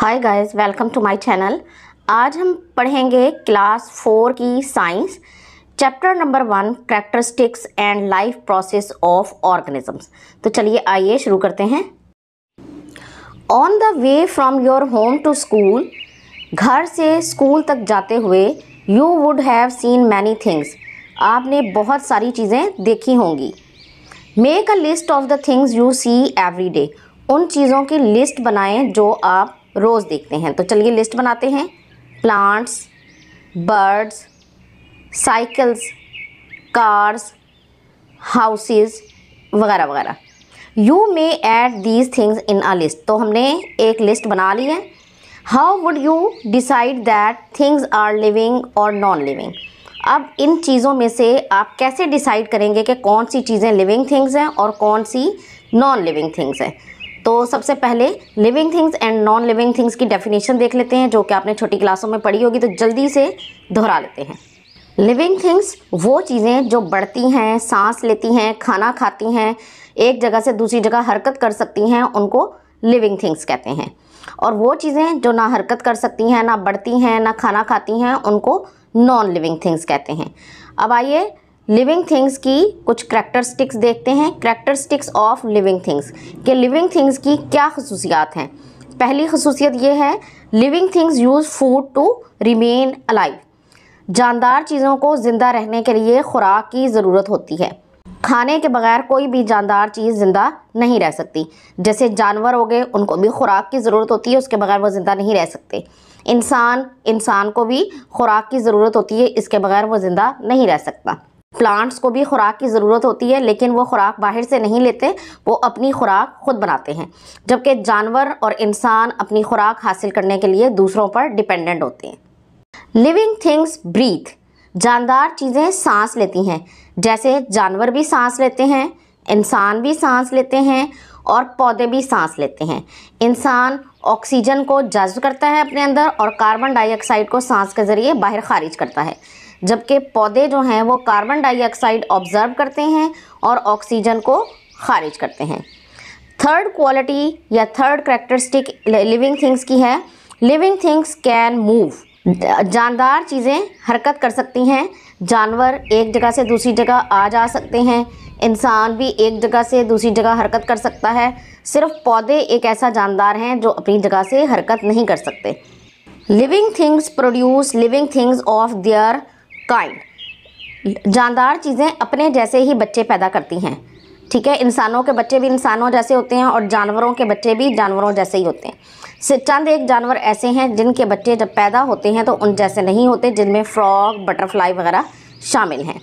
Hi guys welcome to my channel आज हम पढ़ेंगे क्लास फोर की science chapter number one characteristics and life process of organisms तो चलिए आइए शुरू करते हैं on the way from your home to school घर से स्कूल तक जाते हुए you would have seen many things आपने बहुत सारी चीज़ें देखी होंगी make a list of the things you see every day उन चीज़ों की लिस्ट बनाएं जो आप रोज़ देखते हैं तो चलिए लिस्ट बनाते हैं plants birds cycles cars houses वगैरह वगैरह you may add these things in a list तो हमने एक लिस्ट बना ली है how would you decide that things are living और नॉन लिविंग अब इन चीज़ों में से आप कैसे डिसाइड करेंगे कि कौन सी चीज़ें लिविंग थिंग्स हैं और कौन सी नॉन लिविंग थिंग्स हैं तो सबसे पहले living things and non living things की डेफिनेशन देख लेते हैं जो कि आपने छोटी क्लासों में पढ़ी होगी तो जल्दी से दोहरा लेते हैं लिविंग थिंग्स वो चीज़ें जो बढ़ती हैं सांस लेती हैं खाना खाती हैं एक जगह से दूसरी जगह हरकत कर सकती हैं उनको लिविंग थिंग्स कहते हैं और वो चीज़ें जो ना हरकत कर सकती हैं ना बढ़ती हैं ना खाना खाती हैं उनको नॉन लिविंग थिंग्स कहते हैं अब आइए लिविंग थिंग्स की कुछ करैक्टरस्टिक्स देखते हैं करैक्टरस्टिक्स ऑफ लिविंग थिंग्स कि लिविंग थिंग्स की क्या खसूसियात हैं पहली खसूसियत ये है living things use food to remain alive जानदार चीज़ों को ज़िंदा रहने के लिए खुराक की ज़रूरत होती है खाने के बगैर कोई भी जानदार चीज़ ज़िंदा नहीं रह सकती जैसे जानवर हो गए उनको भी खुराक की ज़रूरत होती है उसके बगैर वो ज़िंदा नहीं रह सकते इंसान इंसान को भी खुराक की ज़रूरत होती है इसके बगैर वो ज़िंदा नहीं रह सकता प्लांट्स को भी खुराक की ज़रूरत होती है लेकिन वो खुराक बाहर से नहीं लेते वो अपनी खुराक खुद बनाते हैं जबकि जानवर और इंसान अपनी खुराक हासिल करने के लिए दूसरों पर डिपेंडेंट होते हैं लिविंग थिंग्स ब्रीथ जानदार चीज़ें सांस लेती हैं जैसे जानवर भी सांस लेते हैं इंसान भी सांस लेते हैं और पौधे भी सांस लेते हैं इंसान ऑक्सीजन को जज्ब करता है अपने अंदर और कार्बन डाइऑक्साइड को सांस के ज़रिए बाहर खारिज करता है जबकि पौधे जो हैं वो कार्बन डाइऑक्साइड ऑब्जर्व करते हैं और ऑक्सीजन को खारिज करते हैं थर्ड क्वालिटी या थर्ड करेक्टरिस्टिक लिविंग थिंग्स की है लिविंग थिंग्स कैन मूव जानदार चीज़ें हरकत कर सकती हैं जानवर एक जगह से दूसरी जगह आ जा सकते हैं इंसान भी एक जगह से दूसरी जगह हरकत कर सकता है सिर्फ पौधे एक ऐसा जानदार हैं जो अपनी जगह से हरकत नहीं कर सकते living things produce living things of their kind जानदार चीज़ें अपने जैसे ही बच्चे पैदा करती हैं ठीक है इंसानों के बच्चे भी इंसानों जैसे होते हैं और जानवरों के बच्चे भी जानवरों जैसे ही होते हैं चंद एक जानवर ऐसे हैं जिनके बच्चे जब पैदा होते हैं तो उन जैसे नहीं होते जिनमें फ्रॉग बटरफ्लाई वगैरह शामिल हैं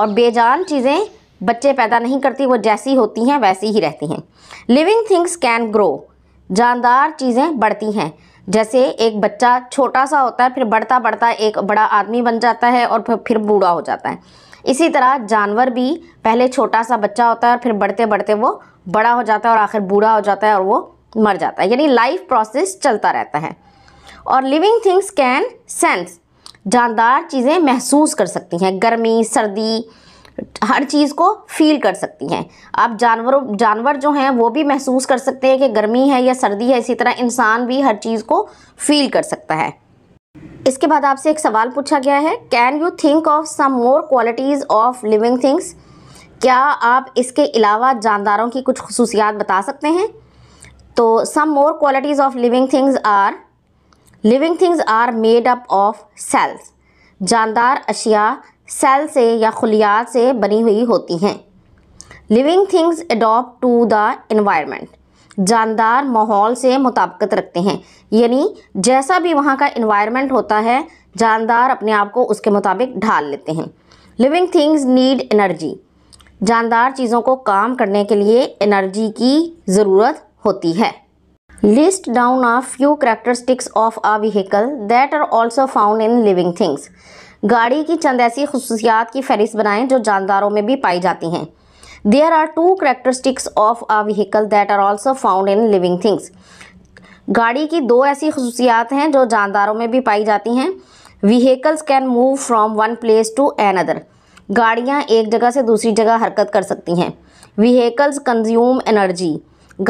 और बेजान चीज़ें बच्चे पैदा नहीं करती वो जैसी होती हैं वैसी ही रहती हैं लिविंग थिंग्स कैन ग्रो जानदार चीज़ें बढ़ती हैं जैसे एक बच्चा छोटा सा होता है फिर बढ़ता बढ़ता एक बड़ा आदमी बन जाता है और फिर बूढ़ा हो जाता है इसी तरह जानवर भी पहले छोटा सा बच्चा होता है और फिर बढ़ते बढ़ते वो बड़ा हो जाता है और आखिर बूढ़ा हो जाता है और वो मर जाता है यानी लाइफ प्रोसेस चलता रहता है और लिविंग थिंग्स कैन सेंस जानदार चीज़ें महसूस कर सकती हैं गर्मी सर्दी हर चीज़ को फील कर सकती हैं आप जानवरों जानवर जो हैं वो भी महसूस कर सकते हैं कि गर्मी है या सर्दी है इसी तरह इंसान भी हर चीज़ को फील कर सकता है इसके बाद आपसे एक सवाल पूछा गया है can you think of some more qualities of living things क्या आप इसके अलावा जानदारों की कुछ खसूसियात बता सकते हैं तो some more qualities of living things are living things are made up of cells जानदार अशिया सेल से या खलियात से बनी हुई होती हैं living things adopt to the environment जानदार माहौल से मुताबकत रखते हैं यानी जैसा भी वहाँ का इन्वायरमेंट होता है जानदार अपने आप को उसके मुताबिक ढाल लेते हैं लिविंग थिंग्स नीड एनर्जी जानदार चीज़ों को काम करने के लिए एनर्जी की ज़रूरत होती है list down of few characteristics of a vehicle that are also found in living things गाड़ी की चंद ऐसी खसूसियात की फहरिस्त बनाएं जो जानदारों में भी पाई जाती हैं there are two characteristics of a vehicle that are also found in living things गाड़ी की दो ऐसी खसूसियात हैं जो जानदारों में भी पाई जाती हैं vehicles can move from one place to another गाड़ियाँ एक जगह से दूसरी जगह हरकत कर सकती हैं व्हीकल्स कंज्यूम एनर्जी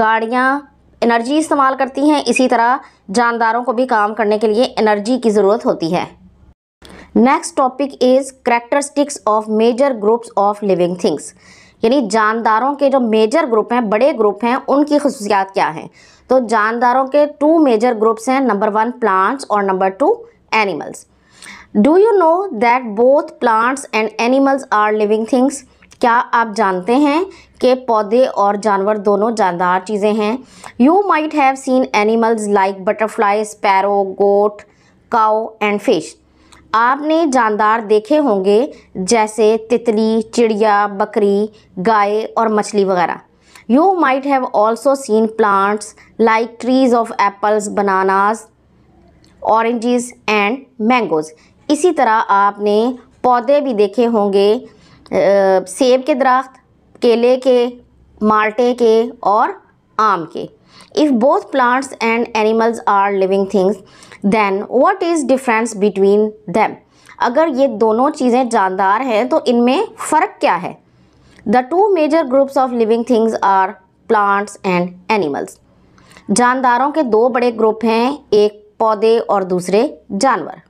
गाड़ियाँ एनर्जी इस्तेमाल करती हैं इसी तरह जानदारों को भी काम करने के लिए एनर्जी की ज़रूरत होती है next topic is characteristics of major groups of living things यानी जानदारों के जो मेजर ग्रुप हैं बड़े ग्रुप हैं उनकी खसूसियात क्या हैं तो जानदारों के टू मेजर ग्रुप्स हैं नंबर वन प्लांट्स और number two animals do you know that both plants and animals are living things क्या आप जानते हैं कि पौधे और जानवर दोनों जानदार चीज़ें हैं you might have seen animals like butterfly sparrow goat cow and fish आपने जानदार देखे होंगे जैसे तितली चिड़िया बकरी गाय और मछली वगैरह you might have also seen plants like trees of apples bananas oranges and mangoes इसी तरह आपने पौधे भी देखे होंगे सेब के दरख्त केले के माल्टे के और आम के if both plants and animals are living things then what is difference between them अगर ये दोनों चीज़ें जानदार हैं तो इनमें फ़र्क क्या है the two major groups of living things are plants and animals जानदारों के दो बड़े ग्रुप हैं एक पौधे और दूसरे जानवर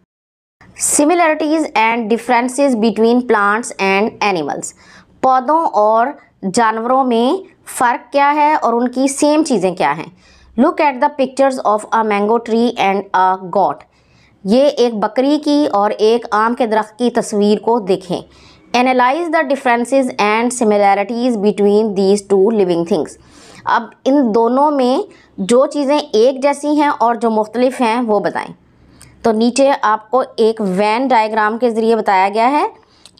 similarities and differences between plants and animals पौधों और जानवरों में फ़र्क क्या है और उनकी सेम चीज़ें क्या हैं look at the pictures of a mango tree and a goat ये एक बकरी की और एक आम के दरख्त की तस्वीर को देखें analyse the differences and similarities between these two living things अब इन दोनों में जो चीज़ें एक जैसी हैं और जो मुख्तलिफ हैं वो बताएं तो नीचे आपको एक वैन डायग्राम के ज़रिए बताया गया है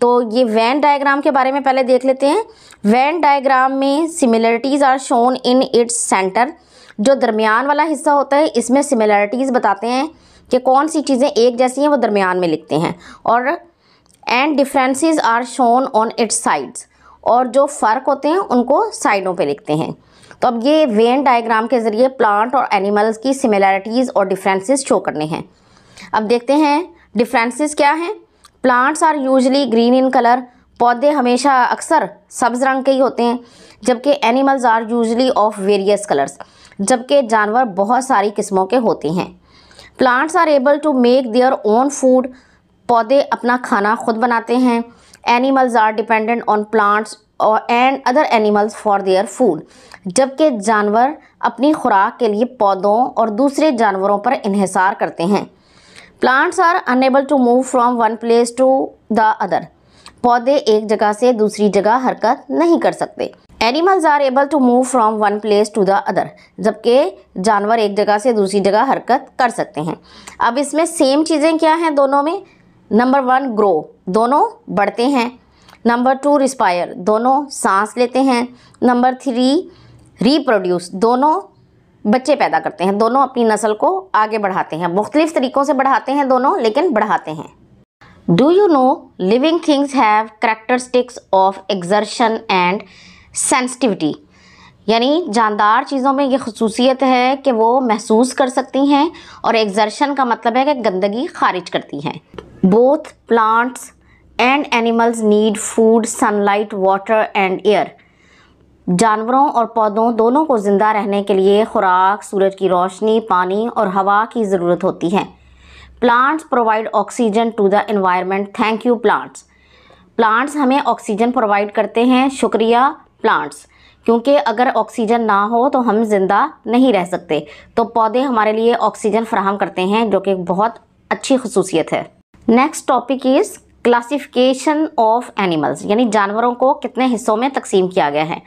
तो ये वैन डायग्राम के बारे में पहले देख लेते हैं वैन डायग्राम में similarities are shown in its centre जो दरमियान वाला हिस्सा होता है इसमें सिमिलरिटीज़ बताते हैं कि कौन सी चीज़ें एक जैसी हैं वो दरमियान में लिखते हैं और and differences are shown on its sides और जो फ़र्क होते हैं उनको साइडों पे लिखते हैं तो अब ये वेन डायग्राम के ज़रिए प्लांट और एनिमल्स की सिमिलैरिटीज़ और डिफरेंसेस शो करने हैं अब देखते हैं डिफरेंसेस क्या हैं plants are usually green in colour पौधे हमेशा अक्सर सब्ज़ रंग के ही होते हैं जबकि animals are usually of various colours जबकि जानवर बहुत सारी किस्मों के होते हैं plants are able to make their own food पौधे अपना खाना खुद बनाते हैं animals are dependent on plants और and other animals for their food जबकि जानवर अपनी खुराक के लिए पौधों और दूसरे जानवरों पर इहसार करते हैं plants are unable to move from one place to the other पौधे एक जगह से दूसरी जगह हरकत नहीं कर सकते animals are able to move from one place to the other जबकि जानवर एक जगह से दूसरी जगह हरकत कर सकते हैं अब इसमें सेम चीज़ें क्या हैं दोनों में नंबर वन ग्रो दोनों बढ़ते हैं नंबर टू रिस्पायर दोनों सांस लेते हैं नंबर थ्री रिप्रोड्यूस दोनों बच्चे पैदा करते हैं दोनों अपनी नस्ल को आगे बढ़ाते हैं मुख्तलिफ तरीक़ों से बढ़ाते हैं दोनों लेकिन बढ़ाते हैं do you know living things have characteristics of excretion and sensitivity यानी जानदार चीज़ों में ये खसूसियत है कि वो महसूस कर सकती हैं और एग्जर्शन का मतलब है कि गंदगी खारिज करती हैं both plants and animals need food sunlight water and air जानवरों और पौधों दोनों को ज़िंदा रहने के लिए खुराक सूरज की रोशनी पानी और हवा की ज़रूरत होती है plants provide oxygen to the environment thank you plants plants हमें ऑक्सीजन प्रोवाइड करते हैं शुक्रिया प्लांट्स क्योंकि अगर ऑक्सीजन ना हो तो हम ज़िंदा नहीं रह सकते तो पौधे हमारे लिए ऑक्सीजन फ्राहम करते हैं जो कि बहुत अच्छी खसूसियत है next topic is classification of animals यानी जानवरों को कितने हिस्सों में तकसीम किया गया है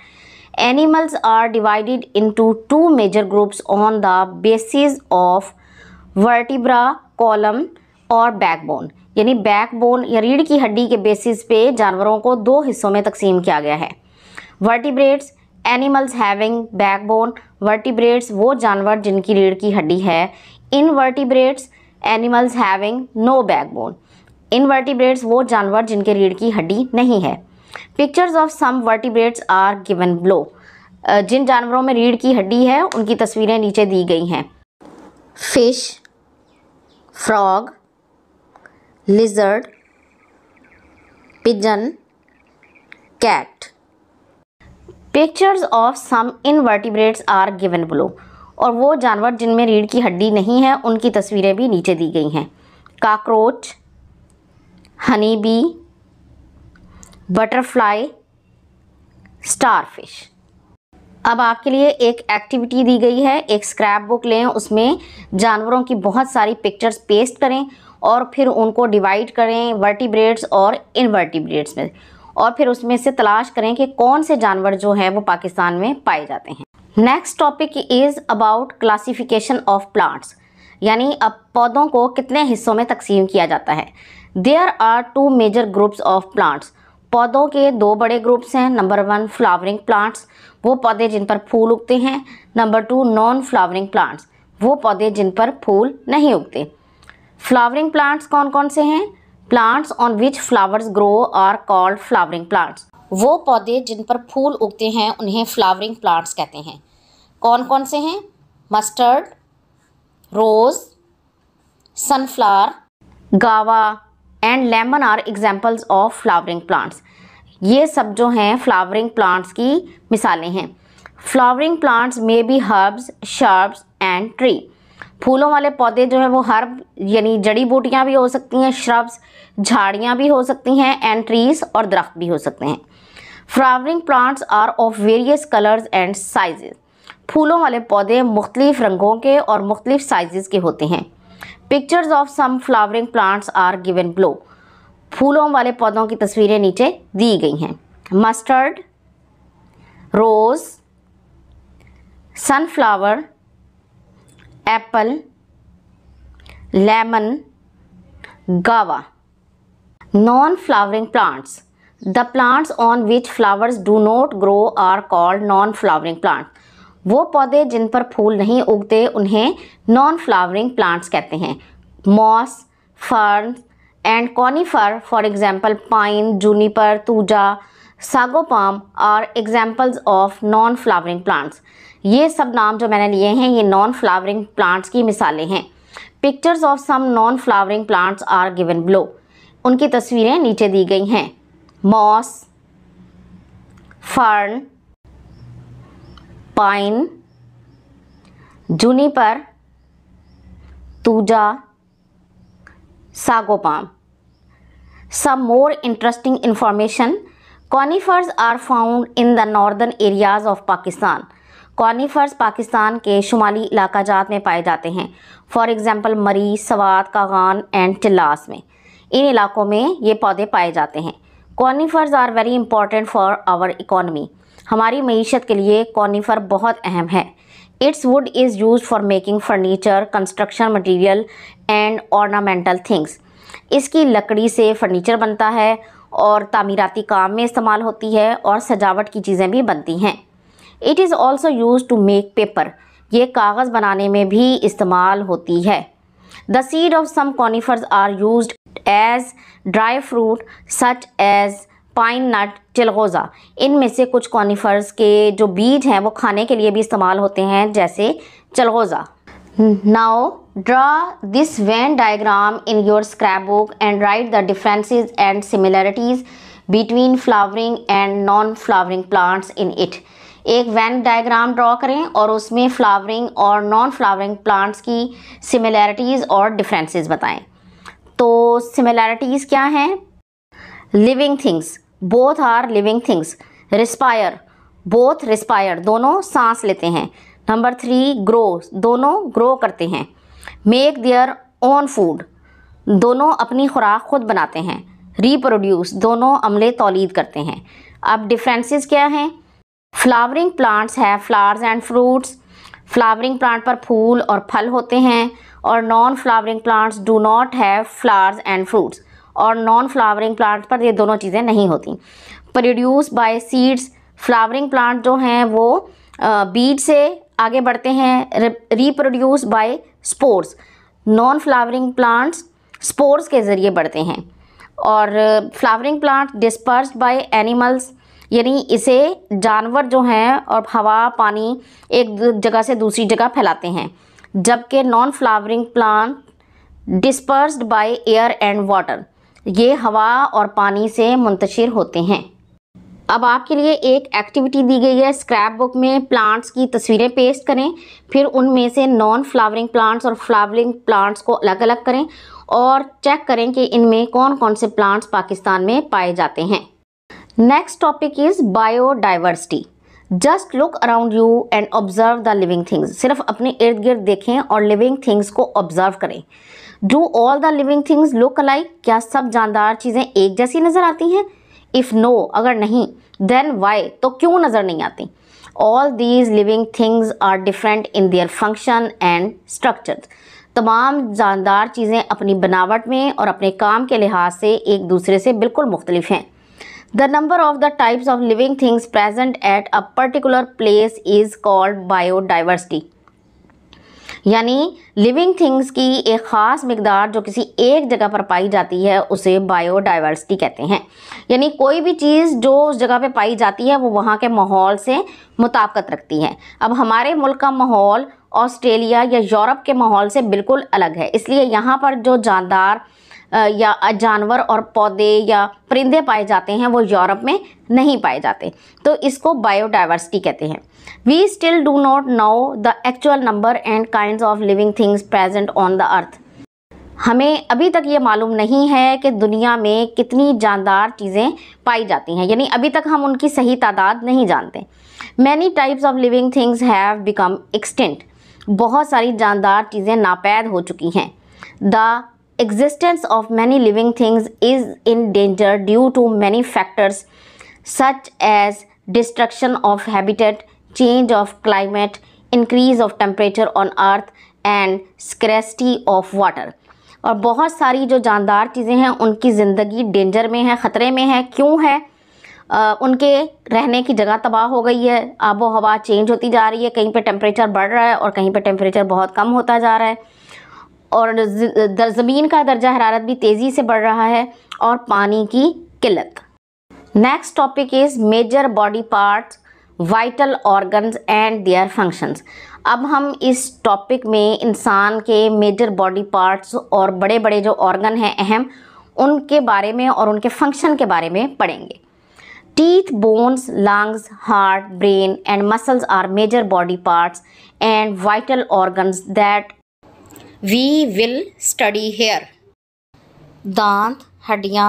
animals are divided into two major groups on the basis of vertebra column और बैकबोन यानी बैकबोन या रीढ़ की हड्डी के बेसिस पे जानवरों को दो हिस्सों में तकसीम किया गया है vertebrates animals having backbone vertebrates वो जानवर जिनकी रीढ़ की हड्डी है invertebrates animals having no backbone invertebrates वो जानवर जिनके रीढ़ की हड्डी नहीं है pictures of some vertebrates are given below जिन जानवरों में रीढ़ की हड्डी है उनकी तस्वीरें नीचे दी गई हैं fish frog lizard pigeon cat pictures of some invertebrates are given below और वो जानवर जिनमें रीढ़ की हड्डी नहीं है उनकी तस्वीरें भी नीचे दी गई हैं cockroach honey bee butterfly starfish अब आपके लिए एक एक्टिविटी दी गई है एक स्क्रैप बुक लें उसमें जानवरों की बहुत सारी पिक्चर्स पेस्ट करें और फिर उनको डिवाइड करें वर्टिब्रेट्स और इनवर्टिब्रेट्स में और फिर उसमें से तलाश करें कि कौन से जानवर जो हैं वो पाकिस्तान में पाए जाते हैं next topic is about classification of plants यानी अब पौधों को कितने हिस्सों में तकसीम किया जाता है there are two major groups of plants पौधों के दो बड़े ग्रुप्स हैं नंबर वन फ्लावरिंग प्लांट्स वो पौधे जिन पर फूल उगते हैं number two non flowering plants वो पौधे जिन पर फूल नहीं उगते फ्लावरिंग प्लांट्स कौन कौन से हैं plants on which flowers grow are called flowering plants वो पौधे जिन पर फूल उगते हैं उन्हें फ्लावरिंग प्लांट्स कहते हैं कौन कौन से हैं mustard rose sunflower guava and lemon are examples of flowering plants ये सब जो हैं फ्लावरिंग प्लांट्स की मिसालें हैं फ्लावरिंग प्लांट्स में बी हर्ब्स शर्ब्स एंड ट्री फूलों वाले पौधे जो है वो हर्ब यानी जड़ी बूटियाँ भी हो सकती हैं श्रब्स झाड़ियाँ भी हो सकती हैं एंड ट्रीज और दरख्त भी हो सकते हैं flowering plants are of various colours and size फूलों वाले पौधे मुख्तलिफ रंगों के और मुख्तलिफ साइज़ के होते हैं pictures of some flowering plants are given below फूलों वाले पौधों की तस्वीरें नीचे दी गई हैं mustard rose sunflower apple lemon guava non flowering plants the plants on which flowers do not grow are called non flowering plant वो पौधे जिन पर फूल नहीं उगते उन्हें नॉन फ्लावरिंग प्लांट्स कहते हैं moss fern and conifer for example pine juniper thuja sago palm are examples of non flowering plants ये सब नाम जो मैंने लिए हैं ये नॉन फ्लावरिंग प्लांट्स की मिसालें हैं pictures of some non flowering plants are given below उनकी तस्वीरें नीचे दी गई हैं moss fern pine juniper thuja sago palm some more interesting information conifers are found in the northern areas of Pakistan conifers Pakistan के शुमाली इलाका जात में पाए जाते हैं फॉर एग्ज़ाम्पल मरी सवात कागान एंड चिल्लास में इन इलाकों में ये पौधे पाए जाते हैं conifers are very important for our economy हमारी मीशत के लिए कॉर्नीफर बहुत अहम है its wood is use for making furniture construction material and ornamental things इसकी लकड़ी से फर्नीचर बनता है और तामीराती काम में इस्तेमाल होती है और सजावट की चीज़ें भी बनती हैं it is also use to make paper ये कागज़ बनाने में भी इस्तेमाल होती है the seed of some conifers are use as dry fruit such as pine nut चिलगोज़ा इनमें से कुछ कॉनीफर्स के जो बीज हैं वो खाने के लिए भी इस्तेमाल होते हैं जैसे चिलगोज़ा now draw this Venn diagram in your scrap book and write the differences and similarities between flowering and non flowering plants in it एक वैन डायग्राम ड्रॉ करें और उसमें फ्लावरिंग और नॉन फ्लावरिंग प्लांट्स की सिमिलैरिटीज़ और differences बताएं तो similarities क्या हैं living things both are living things respire both respire दोनों सांस लेते हैं नंबर थ्री ग्रो दोनों ग्रो करते हैं मेक देयर ओन फूड दोनों अपनी खुराक खुद बनाते हैं रिप्रोड्यूस दोनों अमले तोलीद करते हैं अब डिफरेंसेस क्या हैं flowering plants have flowers and fruits flowering plant पर फूल और फल होते हैं और non flowering plants do not have flowers and fruits और नॉन फ्लावरिंग प्लांट पर ये दोनों चीज़ें नहीं होती produce by seeds flowering plant जो हैं वो बीज से आगे बढ़ते हैं reproduce by spores non flowering plants spores के ज़रिए बढ़ते हैं और flowering plant disperse by animals यानी इसे जानवर जो हैं और हवा पानी एक जगह से दूसरी जगह फैलाते हैं जबकि non flowering plant dispersed by air and water ये हवा और पानी से मुंतशिर होते हैं अब आपके लिए एक एक्टिविटी दी गई है स्क्रैप बुक में प्लांट्स की तस्वीरें पेस्ट करें फिर उनमें से नॉन फ्लावरिंग प्लांट्स और फ्लावरिंग प्लांट्स को अलग अलग करें और चेक करें कि इनमें कौन कौन से प्लांट्स पाकिस्तान में पाए जाते हैं next topic is biodiversity just look around you and observe the living things सिर्फ अपने इर्द गिर्द देखें और लिविंग थिंग्स को ऑब्जर्व करें do all the living things look alike क्या सब जानदार चीज़ें एक जैसी नज़र आती हैं इफ़ नो अगर नहीं देन वाई तो क्यों नज़र नहीं आती all these living things are different in their function and structure तमाम जानदार चीज़ें अपनी बनावट में और अपने काम के लिहाज से एक दूसरे से बिल्कुल मुख्तलिफ हैं the number of the types of living things present at a particular place is called biodiversity यानी लिविंग थिंग्स की एक ख़ास मकदार जो किसी एक जगह पर पाई जाती है उसे बायोडाइवर्सिटी कहते हैं यानी कोई भी चीज़ जो उस जगह पे पाई जाती है वो वहाँ के माहौल से मुताबकत रखती है अब हमारे मुल्क का माहौल ऑस्ट्रेलिया या यूरोप के माहौल से बिल्कुल अलग है इसलिए यहाँ पर जो जानदार या जानवर और पौधे या परिंदे पाए जाते हैं वो यूरोप में नहीं पाए जाते तो इसको बायोडाइवर्सिटी कहते हैं we still do not know the actual number and kind of living things present on the earth हमें अभी तक ये मालूम नहीं है कि दुनिया में कितनी जानदार चीज़ें पाई जाती हैं यानी अभी तक हम उनकी सही तादाद नहीं जानते many types of living things have become extinct बहुत सारी जानदार चीज़ें नापैद हो चुकी हैं the existence of many living things is in danger due to many factors such as destruction of habitat, change of climate, increase of temperature on earth and scarcity of water. और बहुत सारी जो जानदार चीज़ें हैं उनकी ज़िंदगी डेंजर में है ख़तरे में है क्यों है आ, उनके रहने की जगह तबाह हो गई है आबो हवा चेंज होती जा रही है कहीं पे टेम्परेचर बढ़ रहा है और कहीं पे टेम्परेचर बहुत कम होता जा रहा है और ज़मीन का दर्जा हरारत भी तेज़ी से बढ़ रहा है और पानी की किल्लत next topic is major body parts vital organs and their functions अब हम इस टॉपिक में इंसान के मेजर बॉडी पार्ट्स और बड़े बड़े जो ऑर्गन हैं अहम उनके बारे में और उनके फंक्शन के बारे में पढ़ेंगे teeth bones lungs heart brain and muscles are major body parts and vital organs that we will study here दांत हड्डियाँ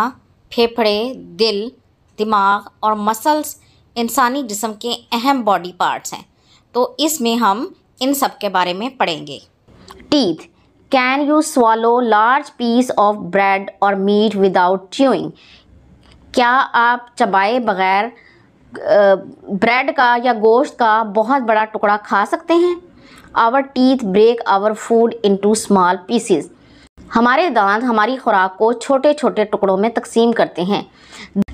फेफड़े दिल दिमाग और मसल्स इंसानी जिसम के अहम बॉडी पार्ट्स हैं तो इसमें हम इन सब के बारे में पढ़ेंगे teeth can you swallow large piece of bread or meat without chewing क्या आप चबाए बगैर ब्रेड का या गोश्त का बहुत बड़ा टुकड़ा खा सकते हैं our teeth break our food into small pieces हमारे दांत हमारी खुराक को छोटे छोटे टुकड़ों में तकसीम करते हैं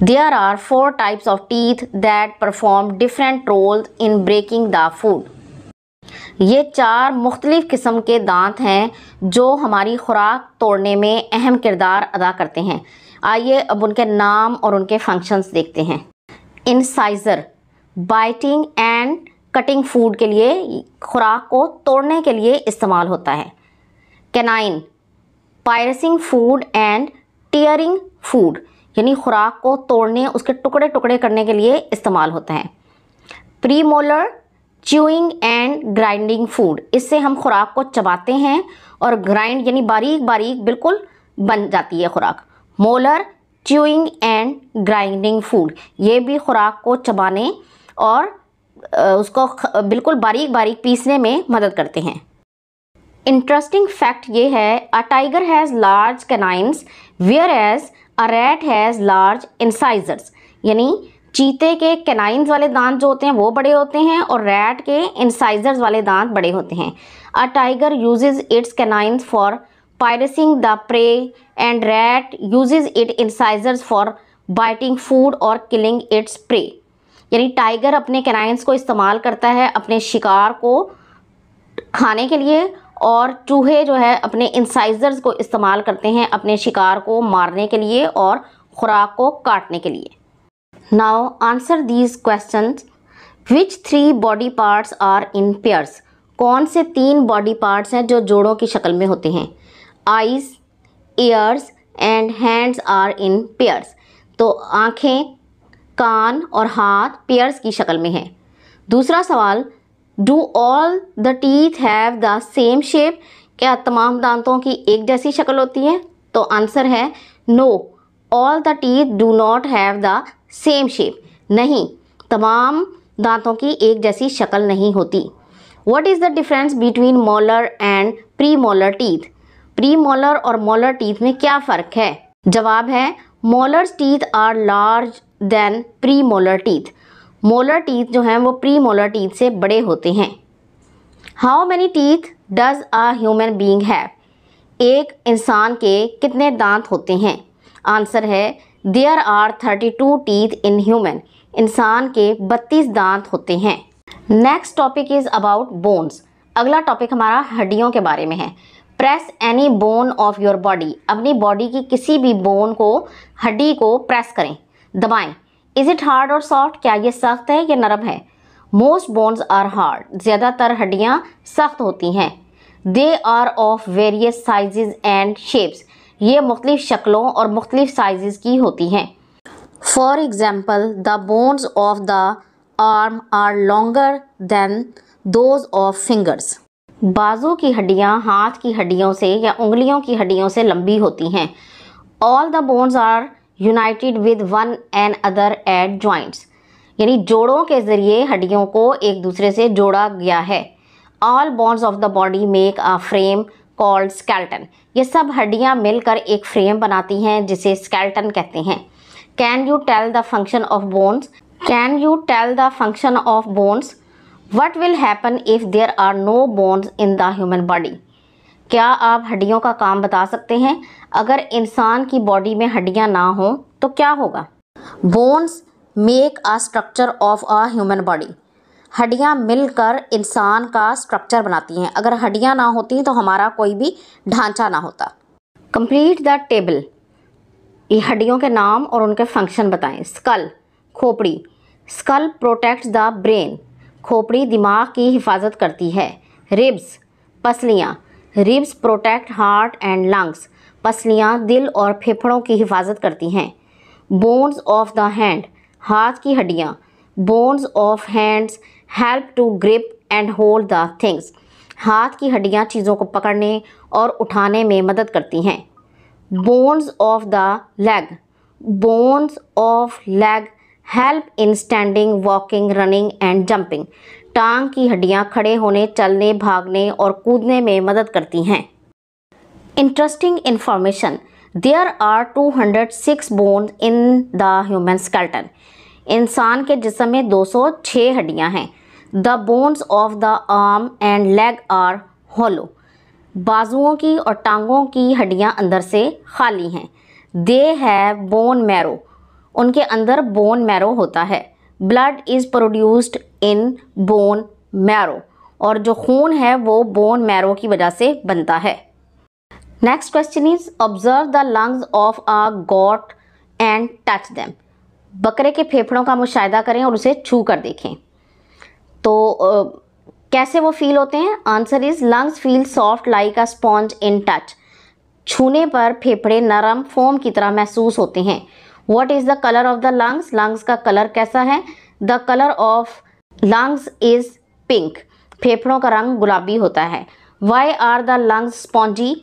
there are four types of teeth that perform different role in breaking the food ये चार मुख्तलिफ़ किस्म के दांत हैं जो हमारी खुराक तोड़ने में अहम किरदार अदा करते हैं आइए अब उनके नाम और उनके फंक्शंस देखते हैं incisor biting and cutting food के लिए खुराक को तोड़ने के लिए इस्तेमाल होता है canine piercing food and tearing food यानी खुराक को तोड़ने उसके टुकड़े टुकड़े करने के लिए इस्तेमाल होता है premolar chewing and grinding food इससे हम खुराक को चबाते हैं और ग्राइंड यानी बारीक बारीक बिल्कुल बन जाती है खुराक molar chewing and grinding food ये भी खुराक को चबाने और उसको बिल्कुल बारीक बारीक पीसने में मदद करते हैं इंटरेस्टिंग फैक्ट ये है a tiger has large canines whereas a rat has large incisors यानी चीते के कैनाइंस वाले दांत जो होते हैं वो बड़े होते हैं और रैट के इंसाइजर्स वाले दांत बड़े होते हैं a tiger uses its canines for piercing the prey and rat uses it incisors for biting food और किलिंग इट्स प्रे यानी टाइगर अपने कैनाइंस को इस्तेमाल करता है अपने शिकार को खाने के लिए और चूहे जो है अपने इंसाइजर्स को इस्तेमाल करते हैं अपने शिकार को मारने के लिए और खुराक को काटने के लिए now answer these question which three body parts are in pairs कौन से तीन बॉडी पार्ट्स हैं जो जोड़ों की शक्ल में होते हैं eyes ears and hands are in pairs तो आँखें कान और हाथ पेयर्स की शक्ल में है दूसरा सवाल do all the teeth have the same shape क्या तमाम दांतों की एक जैसी शक्ल होती है तो आंसर है no all the teeth do not have the same shape नहीं तमाम दांतों की एक जैसी शक्ल नहीं होती what is the difference between molar and premolar teeth premolar और मोलर टीथ में क्या फ़र्क है जवाब है molars teeth are large than premolar teeth molar teeth जो हैं वो प्री मोलर टीथ से बड़े होते हैं how many teeth does a human being है एक इंसान के कितने दांत होते हैं आंसर है there are thirty two teeth in human इंसान के बत्तीस दांत होते हैं next topic is about bones अगला टॉपिक हमारा हड्डियों के बारे में है press any bone of your body अपनी बॉडी की किसी भी बोन को हड्डी को प्रेस करें दबाएं is it hard or soft क्या ये सख्त है या नरम है मोस्ट बोन्स आर हार्ड ज़्यादातर हड्डियाँ सख्त होती हैं they are of various size and shapes ये मुख्तलिफ शक्लों और मुख्तलिफ साइज़ की होती हैं for example the bones of the arm are longer than those of fingers बाजू की हड्डियाँ हाथ की हड्डियों से या उंगलियों की हड्डियों से लंबी होती हैं all the bones are united with one and other at joints यानी जोड़ों के जरिए हड्डियों को एक दूसरे से जोड़ा गया है all bones of the body make a frame called skeleton ये सब हड्डियाँ मिलकर एक फ्रेम बनाती हैं जिसे स्केल्टन कहते हैं can you tell the function of bones can you tell the function of bones what will happen if there are no bones in the human body क्या आप हड्डियों का काम बता सकते हैं अगर इंसान की बॉडी में हड्डियां ना हों तो क्या होगा bones make a structure of a human body हड्डियाँ मिलकर इंसान का स्ट्रक्चर बनाती हैं अगर हड्डियाँ ना होती तो हमारा कोई भी ढांचा ना होता कंप्लीट द टेबल ये हड्डियों के नाम और उनके फंक्शन बताएं स्कल खोपड़ी स्कल प्रोटेक्ट द ब्रेन खोपड़ी दिमाग की हिफाजत करती है रिब्स पसलियाँ ribs protect heart and lungs पसलियाँ दिल और फेफड़ों की हिफाजत करती हैं बोन्स ऑफ द हैंड हाथ की हड्डियाँ bones of hands help to grip and hold the things हाथ की हड्डियाँ चीज़ों को पकड़ने और उठाने में मदद करती हैं bones of the leg bones of leg help in standing walking running and jumping टांग की हड्डियां खड़े होने चलने भागने और कूदने में मदद करती हैं interesting information there are 206 bones in the human skeleton इंसान के जिसम में 206 हड्डियाँ हैं the bones of the arm and leg are hollow बाजुओं की और टांगों की हड्डियाँ अंदर से खाली हैं दे हैव बोन मैरो उनके अंदर बोन मैरो होता है blood is produced in bone marrow और जो खून है वो बोन मैरो की वजह से बनता है next question is observe the lungs of a goat and touch them बकरे के फेफड़ों का मुशाह करें और उसे छू कर देखें तो आ, कैसे वो फील होते हैं answer is lungs feel soft like a sponge in touch छूने पर फेफड़े नरम फोम की तरह महसूस होते हैं what is the colour of the lungs lungs का कलर कैसा है the colour of lungs is pink फेफड़ों का रंग गुलाबी होता है why are the lungs spongy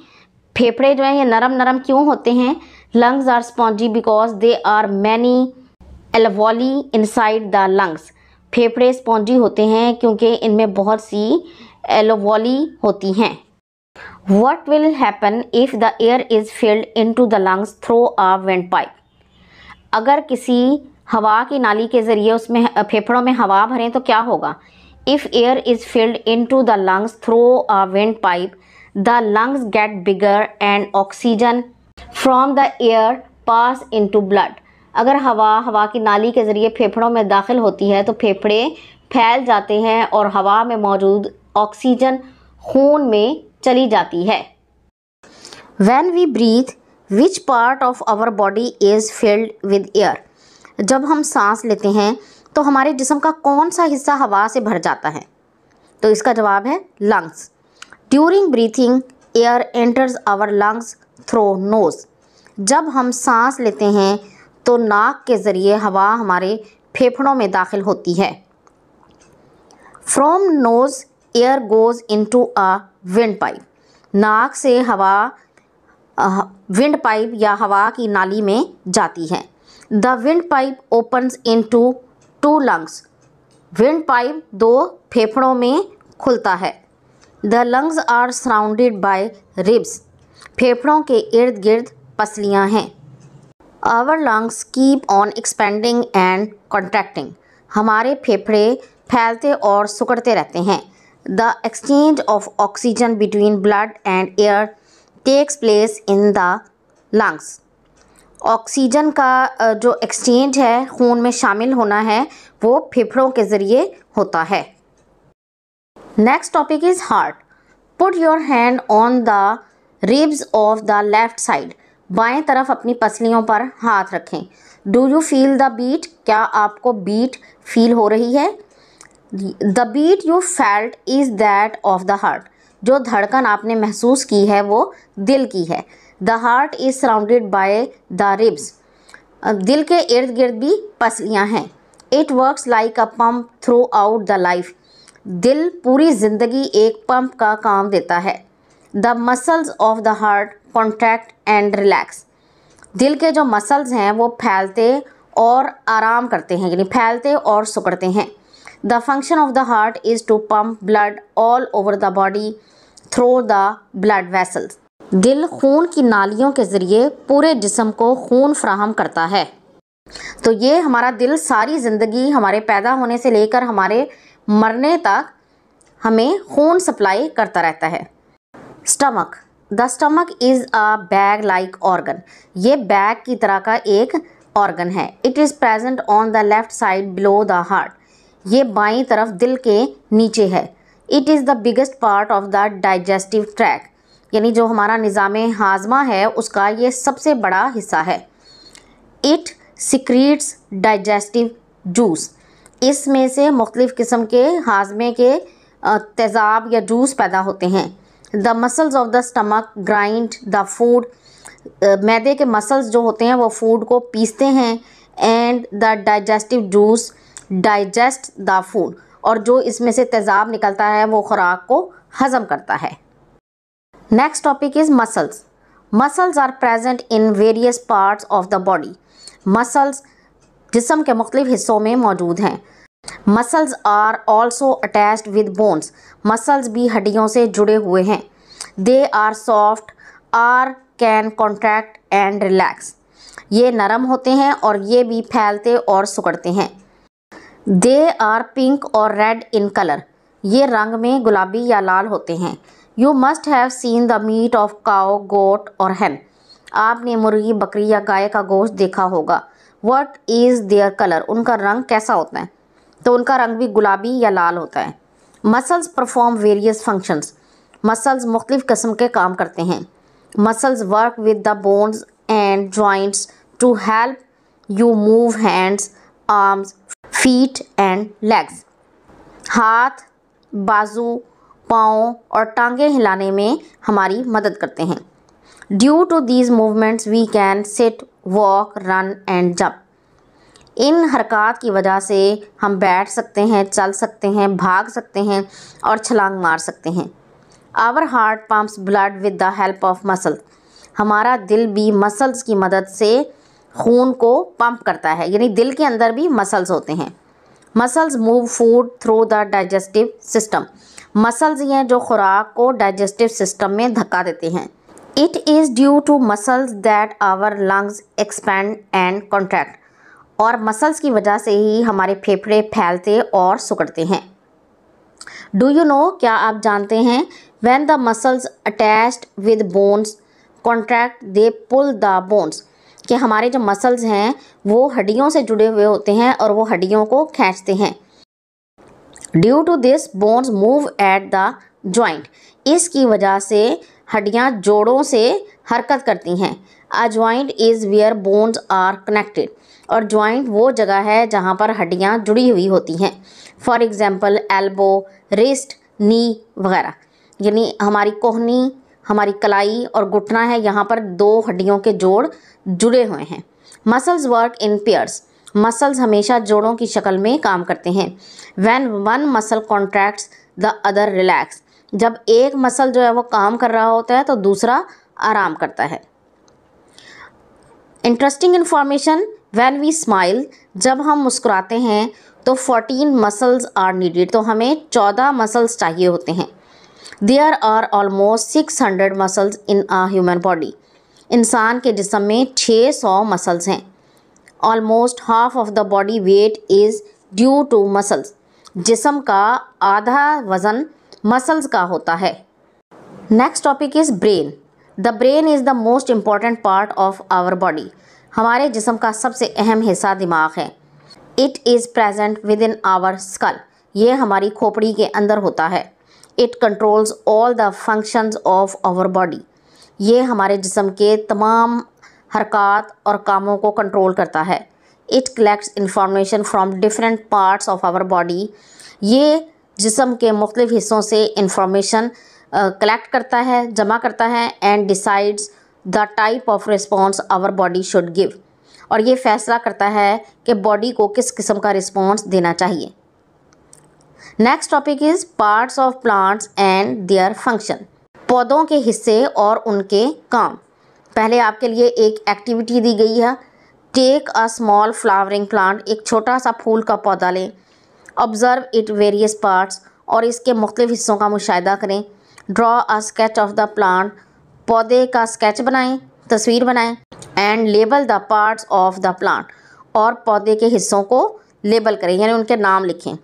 फेफड़े जो हैं ये नरम नरम क्यों होते हैं lungs are spongy because they are many alveoli side the lungs फेफड़े स्पॉन्जी होते हैं क्योंकि इनमें बहुत सी एलोवॉली होती हैं what will happen if the air is filled into the lungs through a windpipe अगर किसी हवा की नाली के ज़रिए उसमें फेफड़ों में हवा भरें तो क्या होगा if air is filled into the lungs through a windpipe the lungs get bigger and oxygen from the air pass into blood अगर हवा हवा की नाली के ज़रिए फेफड़ों में दाखिल होती है तो फेफड़े फैल जाते हैं और हवा में मौजूद ऑक्सीजन खून में चली जाती है when we breathe which part of our body is filled with air जब हम सांस लेते हैं तो हमारे जिसम का कौन सा हिस्सा हवा से भर जाता है तो इसका जवाब है lungs during breathing air enters our lungs through nose जब हम सांस लेते हैं तो नाक के ज़रिए हवा हमारे फेफड़ों में दाखिल होती है from nose air goes into a windpipe नाक से हवा विंड पाइप या हवा की नाली में जाती है the windpipe opens into two lungs windpipe दो फेफड़ों में खुलता है the lungs are surrounded by ribs फेफड़ों के इर्द गिर्द पसलियाँ हैं our lungs keep on expanding and contracting हमारे फेफड़े फैलते और सुकड़ते रहते हैं the exchange of oxygen between blood and air takes place in the lungs oxygen का जो एक्सचेंज है खून में शामिल होना है वो फेफड़ों के ज़रिए होता है next topic is heart put your hand on the ribs of the left side बाएं तरफ अपनी पसलियों पर हाथ रखें do you feel the beat क्या आपको बीट फील हो रही है the beat you felt is that of the heart जो धड़कन आपने महसूस की है वो दिल की है the heart is surrounded by the ribs दिल के इर्द गिर्द भी पसलियाँ हैं it works like a pump throughout the life दिल पूरी ज़िंदगी एक पम्प का काम देता है the muscles of the heart contract and relax दिल के जो मसल्स हैं वो फैलते और आराम करते हैं यानी फैलते और सुकड़ते हैं the function of the heart is to pump blood all over the body through the blood vessels दिल खून की नालियों के ज़रिए पूरे जिसम को खून फ्राहम करता है तो ये हमारा दिल सारी ज़िंदगी हमारे पैदा होने से लेकर हमारे मरने तक हमें खून सप्लाई करता रहता है stomach the stomach is a bag like organ ये बैग की तरह का एक ऑर्गन है it is present on the left side below the heart ये बाई तरफ दिल के नीचे है it is the biggest part of the digestive tract यानी जो हमारा निज़ाम हाजमा है उसका ये सबसे बड़ा हिस्सा है इट सिक्रीट्स डाइजेस्टिव जूस इसमें से मुख्तफ़ किस्म के हाजमे के तेज़ाब या जूस पैदा होते हैं the muscles of the stomach grind the food मैदे के मसल्स जो होते हैं वो फूड को पीसते हैं and the digestive juice digest the food और जो इसमें से तेज़ाब निकलता है वो खुराक को हज़म करता है next topic is muscles muscles are present in various parts of the body muscles जिसम के मुख्तलिफ हिस्सों में मौजूद हैं muscles are also attached with bones muscles भी हड्डियों से जुड़े हुए हैं they are soft are can contract and relax ये नरम होते हैं और ये भी फैलते और सुकड़ते हैं they are pink or red in colour ये रंग में गुलाबी या लाल होते हैं you must have seen the meat of cow goat or hen आपने मुर्गी बकरी या गाय का गोश्त देखा होगा वट इज़ देयर कलर उनका रंग कैसा होता है तो उनका रंग भी गुलाबी या लाल होता है muscles perform various functions muscles मुख्तलिफ़ कस्म के काम करते हैं muscles work with the bones and joints to help you move hands arms feet and legs हाथ बाजू पाँव और टांगे हिलाने में हमारी मदद करते हैं due to these movements we can sit walk run and jump इन हरकत की वजह से हम बैठ सकते हैं चल सकते हैं भाग सकते हैं और छलांग मार सकते हैं our heart pumps blood with the help of muscle हमारा दिल भी मसल्स की मदद से खून को पंप करता है यानी दिल के अंदर भी मसल्स होते हैं muscles move food through the digestive system muscles ये हैं जो खुराक को डाइजेस्टिव सिस्टम में धक्का देते हैं it is due to muscles that our lungs expand and contract और मसल्स की वजह से ही हमारे फेफड़े फैलते और सुकड़ते हैं डू यू नो क्या आप जानते हैं when the muscles attached with bones contract they pull the bones कि हमारे जो मसल्स हैं वो हड्डियों से जुड़े हुए होते हैं और वो हड्डियों को खींचते हैं due to this bones move at the joint इसकी वजह से हड्डियाँ जोड़ों से हरकत करती हैं a joint is where bones are connected और ज्वाइंट वो जगह है जहाँ पर हड्डियाँ जुड़ी हुई होती हैं for example elbow wrist knee वगैरह यानी हमारी कोहनी हमारी कलाई और घुटना है यहाँ पर दो हड्डियों के जोड़ जुड़े हुए हैं मसल्स वर्क इन पेयर्स मसल्स हमेशा जोड़ों की शक्ल में काम करते हैं when one muscle contracts the other relax जब एक मसल जो है वो काम कर रहा होता है तो दूसरा आराम करता है interesting information when we smile जब हम मुस्कुराते हैं तो 14 मसल्स आर नीडेड तो हमें 14 मसल्स चाहिए होते हैं there are almost six hundred muscles in a human body इंसान के जिसम में छः सौ मसल्स हैं almost half of the body weight is due to muscles जिसम का आधा वज़न मसल्स का होता है next topic is brain the brain is the most important part of our body हमारे जिसम का सबसे अहम हिस्सा दिमाग है it is present within our skull ये हमारी खोपड़ी के अंदर होता है it controls all the functions of our body ये हमारे जिसम के तमाम हरकत और कामों को कंट्रोल करता है it collects information from different parts of our body ये जिसम के मुख्तफ हिस्सों से इंफॉर्मेशन कलेक्ट करता है जमा करता है and decides the type of response our body should give और ये फैसला करता है कि बॉडी को किस किस्म का रिस्पॉन्स देना चाहिए next topic is parts of plants and their function पौधों के हिस्से और उनके काम पहले आपके लिए एक एक्टिविटी दी गई है take a small flowering plant एक छोटा सा फूल का पौधा लें ऑब्ज़र्व इट वेरियस पार्ट्स और इसके मुख्तलिफ हिस्सों का मुशाह करें draw a sketch of the plant पौधे का स्केच बनाएं तस्वीर बनाएं and label the parts of the plant और पौधे के हिस्सों को लेबल करें यानी उनके नाम लिखें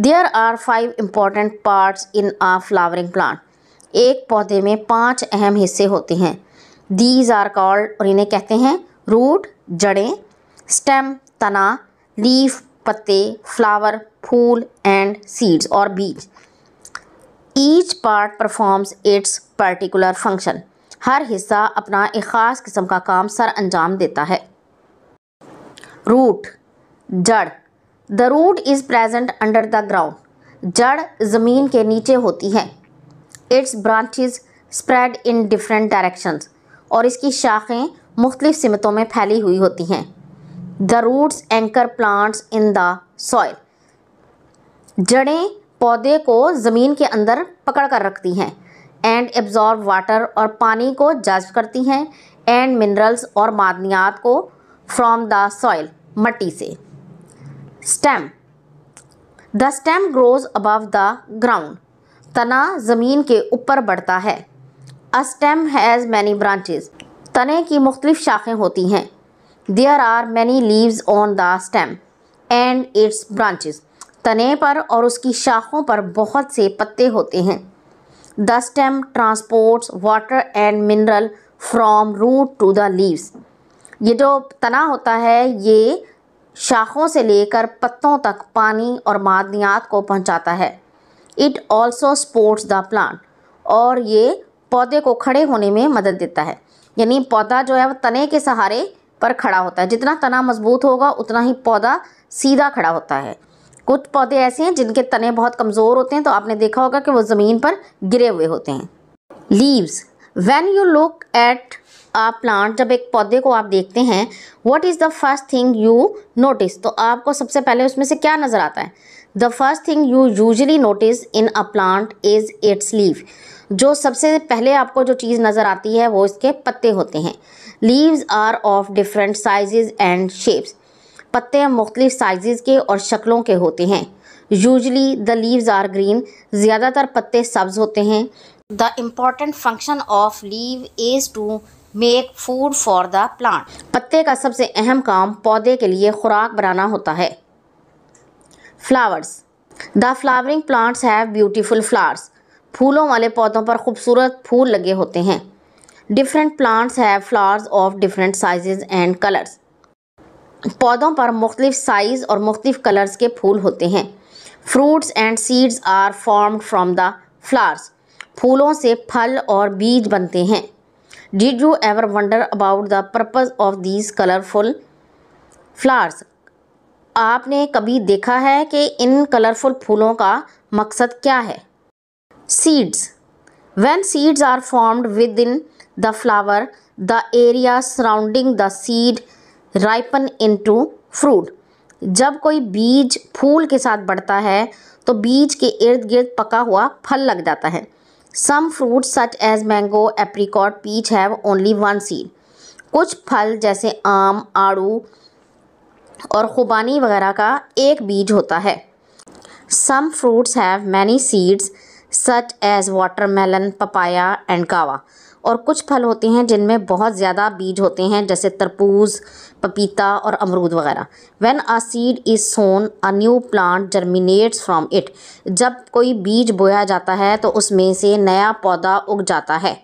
there are five important parts in a flowering plant एक पौधे में पांच अहम हिस्से होते हैं दीज आर कॉल्ड और इन्हें कहते हैं रूट जड़ें स्टेम तना लीफ पत्ते फ्लावर फूल एंड सीड्स और बीज each part performs its particular function हर हिस्सा अपना एक ख़ास किस्म का काम सर अंजाम देता है रूट जड़ the root is present under the ground जड़ ज़मीन के नीचे होती है its branches spread in different directions और इसकी शाखें मुख्तलिफ सिमतों में फैली हुई होती हैं the roots anchor plants in the soil जड़ें पौधे को ज़मीन के अंदर पकड़ कर रखती हैं एंड एब्जॉर्ब वाटर और पानी को जज्ब करती हैं एंड मिनरल्स और मादनियात को फ्रॉम द सॉइल मट्टी से stem the stem grows above the ground तना ज़मीन के ऊपर बढ़ता है a stem has many branches तने की मुख्तलिफ शाखें होती हैं there are many leaves on the stem and its branches तने पर और उसकी शाखों पर बहुत से पत्ते होते हैं the stem transports water and mineral from root to the leaves ये जो तना होता है ये शाखों से लेकर पत्तों तक पानी और मादनियात को पहुंचाता है it also supports the plant और ये पौधे को खड़े होने में मदद देता है यानी पौधा जो है वो तने के सहारे पर खड़ा होता है जितना तना मजबूत होगा उतना ही पौधा सीधा खड़ा होता है कुछ पौधे ऐसे हैं जिनके तने बहुत कमज़ोर होते हैं तो आपने देखा होगा कि वो ज़मीन पर गिरे हुए होते हैं leaves when you look at आप प्लांट जब एक पौधे को आप देखते हैं what is the first thing you notice तो आपको सबसे पहले उसमें से क्या नज़र आता है the first thing you usually notice in a plant is its leaf जो सबसे पहले आपको जो चीज़ नज़र आती है वो इसके पत्ते होते हैं leaves are of different size and shapes पत्ते मुख्तलिफ़ साइज़ के और शक्लों के होते हैं usually the leaves are green ज़्यादातर पत्ते सब्ज़ होते हैं the important function of leaf is to make food for the plant पत्ते का सबसे अहम काम पौधे के लिए खुराक बनाना होता है flowers the flowering plants have beautiful flowers फूलों वाले पौधों पर खूबसूरत फूल लगे होते हैं different plants have flowers of different size and colours पौधों पर मुख्तलिफ़ साइज़ और मुख्तलिफ़ कलर्स के फूल होते हैं fruits and seeds are formed from the flowers फूलों से फल और बीज बनते हैं Did you ever wonder about the purpose of these colorful flowers? आपने कभी देखा है कि इन कलरफुल फूलों का मकसद क्या है seeds when seeds are formed within the flower the area surrounding the seed ripen into fruit जब कोई बीज फूल के साथ बढ़ता है तो बीज के इर्द गिर्द पका हुआ फल लग जाता है some fruit such as mango apricot peach have only one seed कुछ फल जैसे आम आड़ू और खुबानी वगैरह का एक बीज होता है some fruits have many seeds such as watermelon papaya and guava और कुछ फल होते हैं जिनमें बहुत ज़्यादा बीज होते हैं जैसे तरबूज पपीता और अमरूद वगैरह when a seed is sown a new plant germinates from it जब कोई बीज बोया जाता है तो उसमें से नया पौधा उग जाता है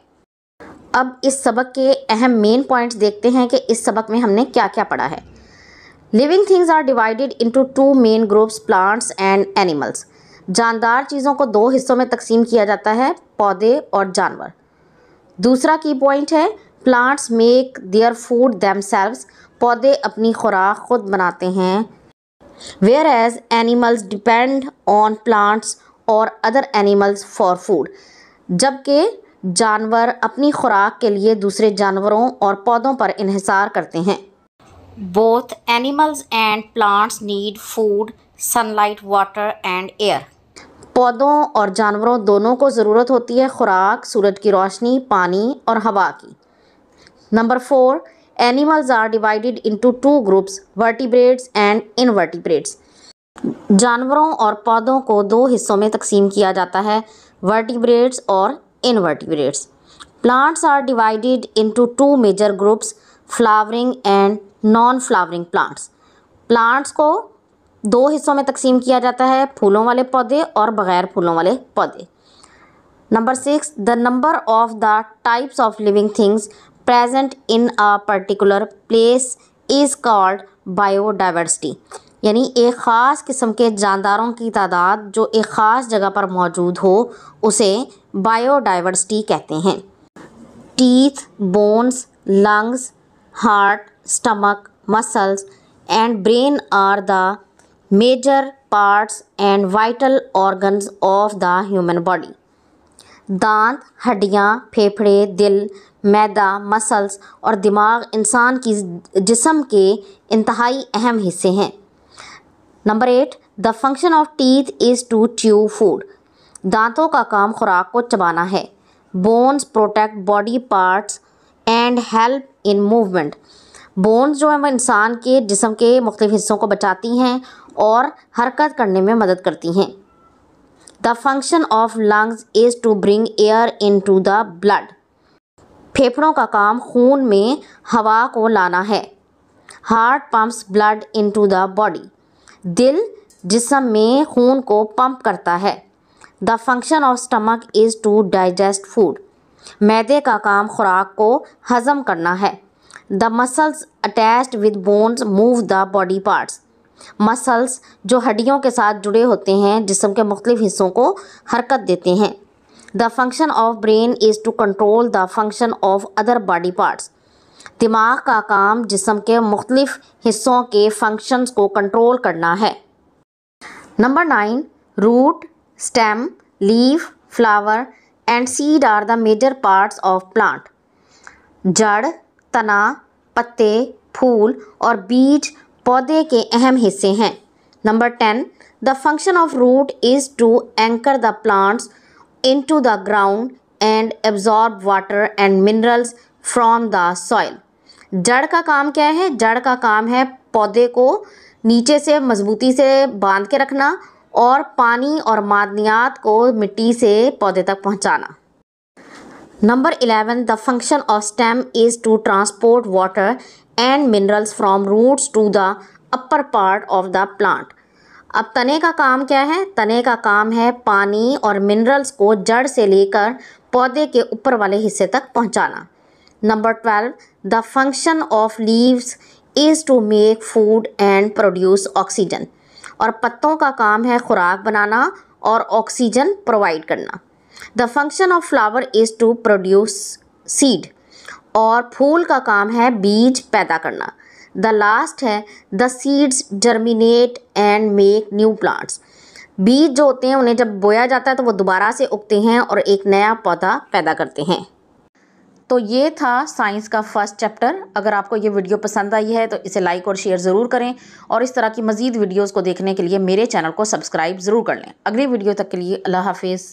अब इस सबक के अहम मेन पॉइंट्स देखते हैं कि इस सबक में हमने क्या क्या पढ़ा है living things are divided into two main groups plants and animals जानदार चीज़ों को दो हिस्सों में तकसीम किया जाता है पौधे और जानवर दूसरा की पॉइंट है plants make their food them पौधे अपनी खुराक खुद बनाते हैं whereas animals depend on plants और अदर एनिमल्स फॉर फूड जबकि जानवर अपनी खुराक के लिए दूसरे जानवरों और पौधों पर इहसार करते हैं both animals and plants need food sunlight water and air पौधों और जानवरों दोनों को ज़रूरत होती है खुराक सूरज की रोशनी पानी और हवा की number four animals are divided into two groups vertebrates and invertebrates जानवरों और पौधों को दो हिस्सों में तकसीम किया जाता है वर्टिब्रेट्स और invertebrates plants are divided into two major groups flowering and non flowering plants plants को दो हिस्सों में तकसीम किया जाता है फूलों वाले पौधे और बगैर फूलों वाले पौधे number six the number of the types of living things present in a particular place is called biodiversity यानी एक ख़ास किस्म के जानदारों की तादाद जो एक ख़ास जगह पर मौजूद हो उसे बायोडाइवर्सिटी कहते हैं teeth bones lungs heart stomach muscles and brain are the major parts and vital organs of the human body दांत हड्डियाँ फेफड़े दिल मैदा मसल्स और दिमाग इंसान की जिसम के इंतहाई अहम हिस्से हैं number eight the function of teeth is to chew food दांतों का काम खुराक को चबाना है bones protect body parts and help in movement बोन्स जो है वो इंसान के जिसम के मुख्तलिफ हिस्सों को बचाती हैं और हरकत करने में मदद करती हैं the function of lungs is to bring air into the blood फेफड़ों का काम खून में हवा को लाना है heart pumps blood into the body दिल जिसम में खून को पम्प करता है the function of stomach is to digest food मैदे का काम खुराक को हज़म करना है the muscles attached with bones move the body parts muscles जो हड्डियों के साथ जुड़े होते हैं जिसम के मुख्तु हिस्सों को हरकत देते हैं the function of brain is to control the function of other body parts दिमाग का काम जिसम के मुख्तफ हिस्सों के फंक्शंस को कंट्रोल करना है number nine root stem leaf flower and seed are the major parts of plant जड़ तना पत्ते फूल और बीज पौधे के अहम हिस्से हैं number ten the function of root is to anchor the plants into the ground and absorb water and minerals from the soil जड़ का काम क्या है जड़ का काम है पौधे को नीचे से मजबूती से बांध के रखना और पानी और मादनियात को मिट्टी से पौधे तक पहुंचाना number eleven the function of stem is to transport water and minerals from roots to the upper part of the plant अब तने का काम क्या है तने का काम है पानी और मिनरल्स को जड़ से लेकर पौधे के ऊपर वाले हिस्से तक पहुंचाना। Number twelve the function of leaves is to make food and produce oxygen और पत्तों का काम है खुराक बनाना और ऑक्सीजन प्रोवाइड करना the function of flower is to produce seed और फूल का काम है बीज पैदा करना द लास्ट है the seeds germinate and make new plants बीज जो होते हैं उन्हें जब बोया जाता है तो वो दोबारा से उगते हैं और एक नया पौधा पैदा करते हैं तो ये था साइंस का फर्स्ट चैप्टर अगर आपको ये वीडियो पसंद आई है तो इसे लाइक और शेयर ज़रूर करें और इस तरह की मज़ीद वीडियोज़ को देखने के लिए मेरे चैनल को सब्सक्राइब ज़रूर कर लें अगली वीडियो तक के लिए अल्लाह हाफिज़